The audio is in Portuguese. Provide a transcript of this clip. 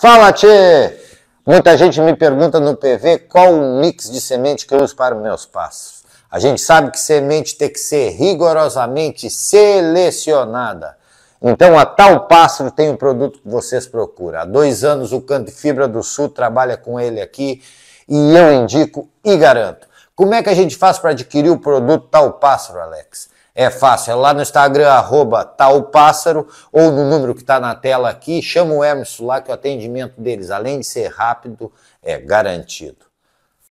Fala, Tchê! Muita gente me pergunta no PV qual o mix de semente que eu uso para meus passos. A gente sabe que semente tem que ser rigorosamente selecionada. Então, a tal pássaro tem o um produto que vocês procuram. Há dois anos o Canto Fibra do Sul trabalha com ele aqui e eu indico e garanto. Como é que a gente faz para adquirir o produto Tal Pássaro, Alex? É fácil, é lá no Instagram, arroba tal pássaro, ou no número que está na tela aqui, chama o Emerson lá que o atendimento deles, além de ser rápido, é garantido.